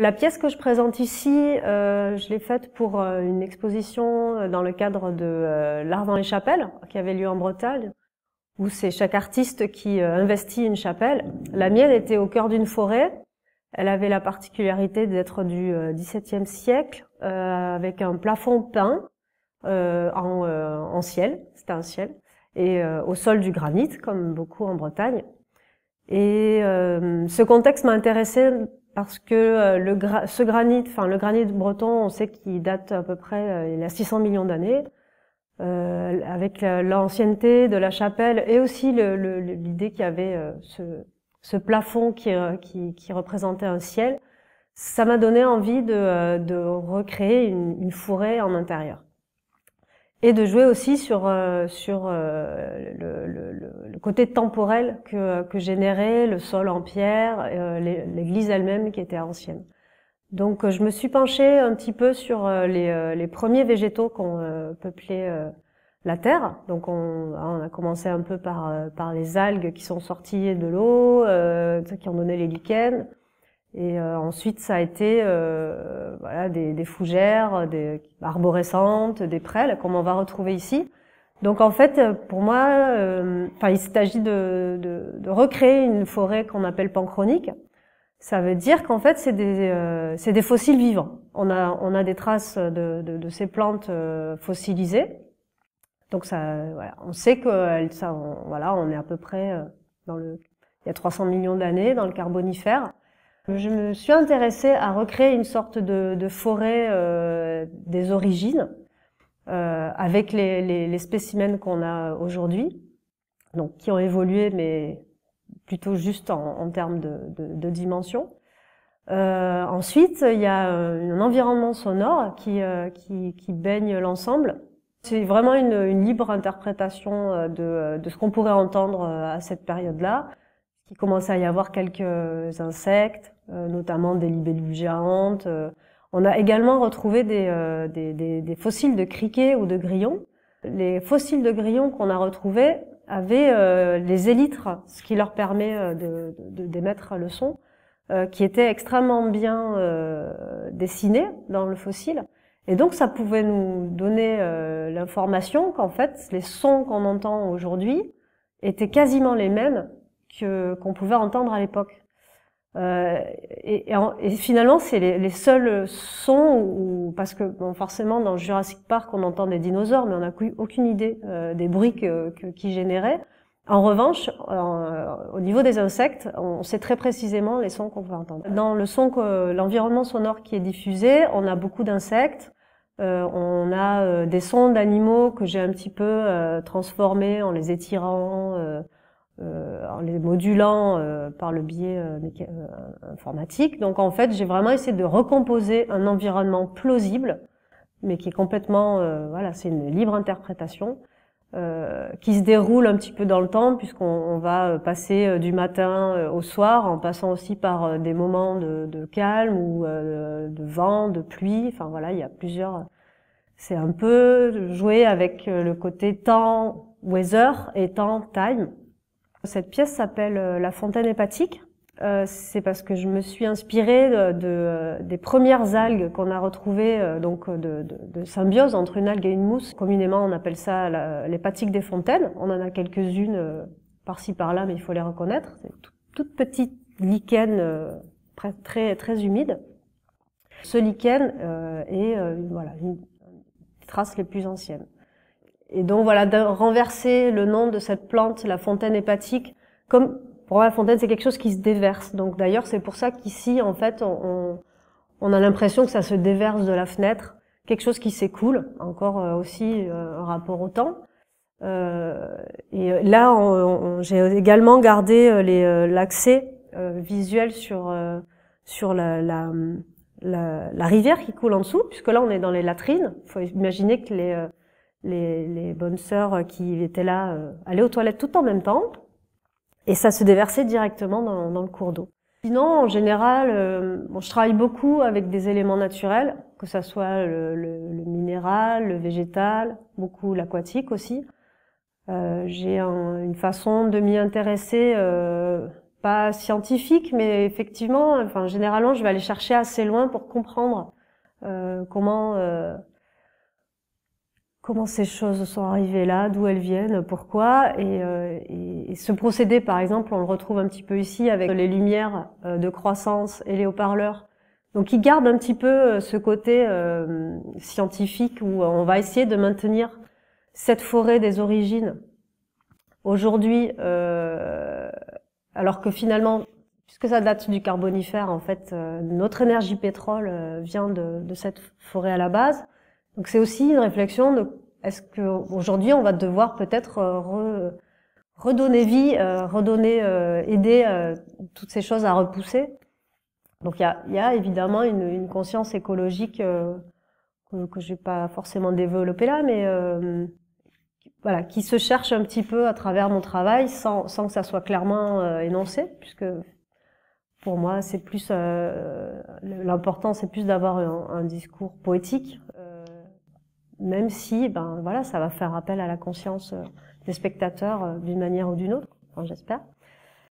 La pièce que je présente ici, euh, je l'ai faite pour euh, une exposition euh, dans le cadre de l'art dans les chapelles qui avait lieu en Bretagne, où c'est chaque artiste qui investit une chapelle. La mienne était au cœur d'une forêt. Elle avait la particularité d'être du XVIIe siècle, avec un plafond peint en, en, ciel, c'était un ciel, et au sol du granit, comme beaucoup en Bretagne. Et ce contexte m'a intéressé parce que euh, le ce granit, enfin le granit breton, on sait qu'il date à peu près, euh, il a 600 millions d'années, euh, avec l'ancienneté de la chapelle et aussi l'idée qu'il y avait ce, plafond qui, qui, qui, représentait un ciel, ça m'a donné envie de, recréer une, une, forêt en intérieur et de jouer aussi sur euh, sur euh, le, le, le, côté temporel que, que générait le sol en pierre, euh, l'église elle-même qui était ancienne. Donc je me suis penchée un petit peu sur les, les premiers végétaux qu'ont peuplé la terre. Donc on, on, a commencé un peu par, par les algues qui sont sorties de l'eau, euh, qui ont donné les lichens. Et euh, ensuite, ça a été euh, voilà, des, des, fougères, des arborescentes, des prêles, comme on va retrouver ici. Donc en fait, euh, pour moi, enfin, il s'agit de, de, de, recréer une forêt qu'on appelle panchronique. Ça veut dire qu'en fait, c'est des, c'est des fossiles vivants. On a, on a des traces de, de, de ces plantes fossilisées. Donc ça, voilà, on sait que ça, voilà, on est à peu près dans le, il y a 300 millions d'années dans le Carbonifère je me suis intéressée à recréer une sorte de, de forêt euh, des origines euh, avec les, les, les spécimens qu'on a aujourd'hui, donc qui ont évolué, mais plutôt juste en, en termes de, de, de dimension. Euh, ensuite, il y a euh, un environnement sonore qui, euh, qui, qui baigne l'ensemble. C'est vraiment une, une, libre interprétation euh, de, de ce qu'on pourrait entendre à cette période-là. Il commence à y avoir quelques insectes, euh, notamment des libellules géantes. Euh. On a également retrouvé euh, des, fossiles de criquets ou de grillons. Les fossiles de grillons qu'on a retrouvés avaient les élytres, ce qui leur permet d'émettre de, démettre le son, qui étaient extrêmement bien dessinés dans le fossile. Et donc ça pouvait nous donner l'information qu'en fait les sons qu'on entend aujourd'hui étaient quasiment les mêmes que qu'on pouvait entendre à l'époque. Euh, et, et, finalement, c'est les, seuls sons parce que bon, forcément, dans Jurassic Park, on entend des dinosaures, mais on n'a aucune idée euh, des bruits qu'ils que, qui généraient. En revanche, euh, au niveau des insectes, on sait très précisément les sons qu'on peut entendre. Dans le son, que, l'environnement sonore qui est diffusé, on a beaucoup d'insectes. on a des sons d'animaux que j'ai un petit peu transformés en les étirant. Euh, en les modulant euh, par le biais euh, informatique. Donc en fait, j'ai vraiment essayé de recomposer un environnement plausible, mais qui est complètement, voilà, c'est une libre interprétation, euh, qui se déroule un petit peu dans le temps, puisqu'on va passer du matin au soir, en passant aussi par des moments de, de calme ou de vent, de pluie. Enfin voilà, il y a plusieurs. C'est un peu jouer avec le côté temps weather et temps time. Cette pièce s'appelle euh, La fontaine hépatique. Euh, c'est parce que je me suis inspirée de, euh, des premières algues qu'on a retrouvées, donc de, symbiose entre une algue et une mousse. Communément, on appelle ça l'hépatique des fontaines. On en a quelques-unes par-ci par-là, mais il faut les reconnaître. C'est tout, toute petite lichen très très humide. Ce lichen est voilà une trace les plus anciennes. Et donc voilà, de renverser le nom de cette plante, la fontaine hépatique, comme pour moi la fontaine c'est quelque chose qui se déverse. Donc d'ailleurs c'est pour ça qu'ici en fait on, on a l'impression que ça se déverse de la fenêtre, quelque chose qui s'écoule, encore euh, aussi euh, en rapport au temps. Euh, et là j'ai également gardé euh, les l'accès visuel sur sur la, la, la, la, rivière qui coule en dessous, puisque là on est dans les latrines. Il faut imaginer que les les, bonnes sœurs qui étaient là euh, allaient aux toilettes tout en même temps et ça se déversait directement dans, le cours d'eau. Sinon, en général, euh, je travaille beaucoup avec des éléments naturels, que ça soit le, minéral, le végétal, beaucoup l'aquatique aussi. Euh, j'ai une façon de m'y intéresser, pas scientifique, mais effectivement, enfin, généralement, je vais aller chercher assez loin pour comprendre comment comment ces choses sont arrivées là, d'où elles viennent, pourquoi. Euh, et, ce procédé, par exemple, on le retrouve un petit peu ici avec les lumières euh, de croissance et les haut-parleurs. Donc il garde un petit peu euh, ce côté scientifique où on va essayer de maintenir cette forêt des origines. Aujourd'hui, alors que finalement, puisque ça date du carbonifère, en fait, notre énergie pétrole vient de cette forêt à la base. Donc c'est aussi une réflexion de est-ce qu'aujourd'hui on va devoir peut-être euh, redonner vie, euh, redonner, euh, aider toutes ces choses à repousser. Donc il y a, évidemment une, conscience écologique que, je n'ai pas forcément développée là, mais voilà, qui se cherche un petit peu à travers mon travail sans, que ça soit clairement énoncé, puisque pour moi, c'est plus l'important, c'est plus d'avoir un, discours poétique même si, ben voilà, ça va faire appel à la conscience euh, des spectateurs euh, d'une manière ou d'une autre, hein, j'espère.